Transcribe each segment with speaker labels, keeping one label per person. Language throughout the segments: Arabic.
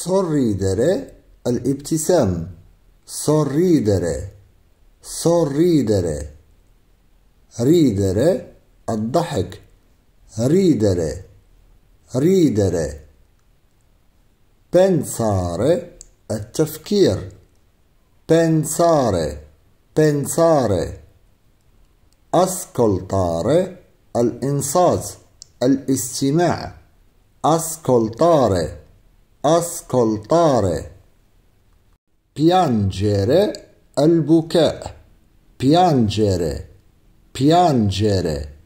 Speaker 1: sorridere الابتسام sorridere sorridere ridere الضحك ridere ridere pensare التفكير pensare pensare ascoltare الانصات الاستماع ascoltare ascoltare piangere buca piangere piangere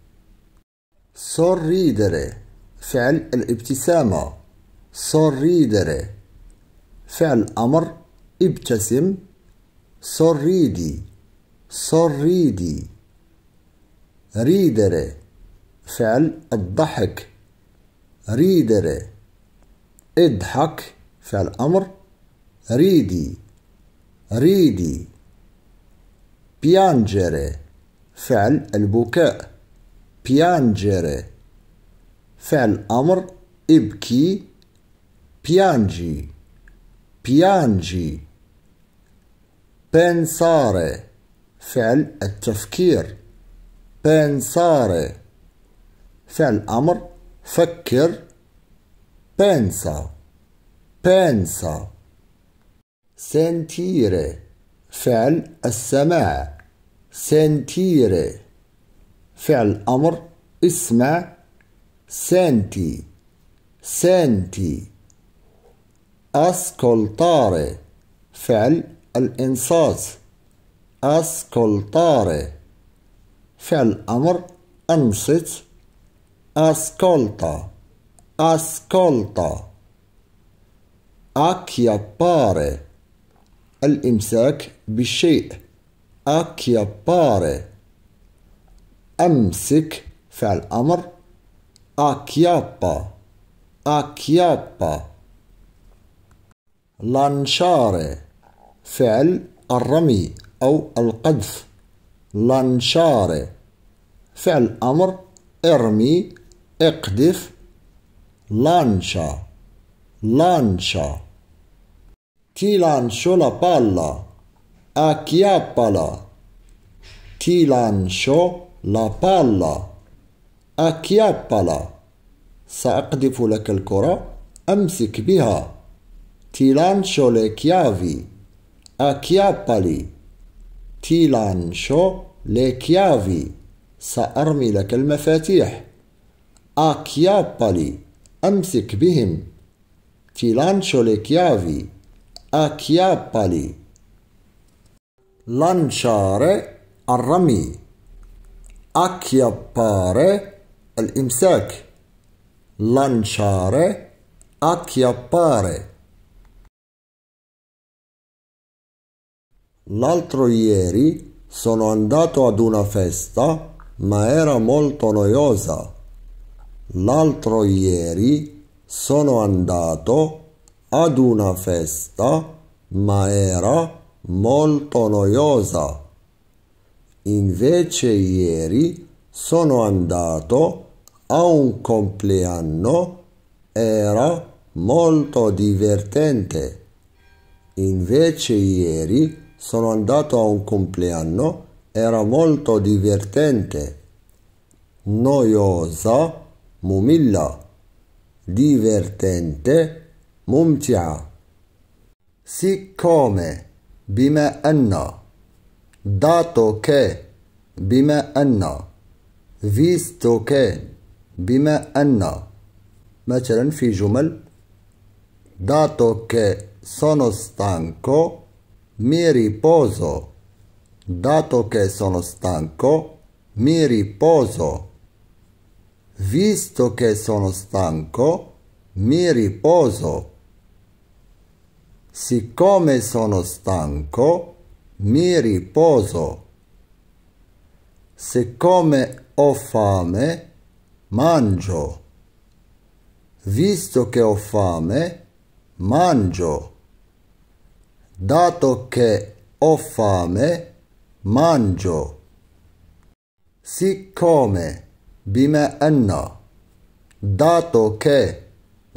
Speaker 1: sorridere فعل الابتسامة sorridere فعل أمر ابتسم sorridi sorridi ridere فعل الضحك ridere اضحك فعل أمر ريدي ريدي بيانجري فعل البكاء بيانجري فعل أمر ابكي بيانجي بيانجي بنساري فعل التفكير بنساري فعل أمر فكر pensa pensa sentire فعل السماع sentire فعل أمر اسمع senti senti ascoltare فعل الإنصات ascoltare فعل أمر أنصت ascolta ascolta acchiappare الإمساك بالشيء acchiappare أمسك فعل أمر acchiappa acchiappa lanciare فعل الرمي أو القذف lanciare فعل أمر ارمي اقذف lancia, lancia. Ti lancio la palla, acchiappala. Ti lancio la palla, acchiappala. سأقذف لك الكرة أمسك بها Ti lancio le chiavi, acchiappali. Ti lancio le chiavi, سأرمي لك المفاتيح. Acchiappali. Amsik bihim, ti lancio le chiavi, acchiappali. Lanciare, arrami. Acchiappare, al Lanciare, acchiappare. L'altro ieri sono andato ad una festa, ma era molto noiosa. L'altro ieri sono andato ad una festa ma era molto noiosa. Invece ieri sono andato a un compleanno, era molto divertente. Invece ieri sono andato a un compleanno, era molto divertente. Noiosa mumilla, divertente, mumcia. Siccome, bima anno, dato che, bima anno, visto che, بما أن مثلا في جمل dato che sono stanco mi riposo dato che sono stanco mi riposo Visto che sono stanco, mi riposo. Siccome sono stanco, mi riposo. Siccome ho fame, mangio. Visto che ho fame, mangio. Dato che ho fame, mangio. Siccome بما أن داتو كي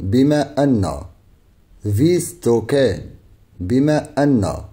Speaker 1: بما أن فيستو كي بما أن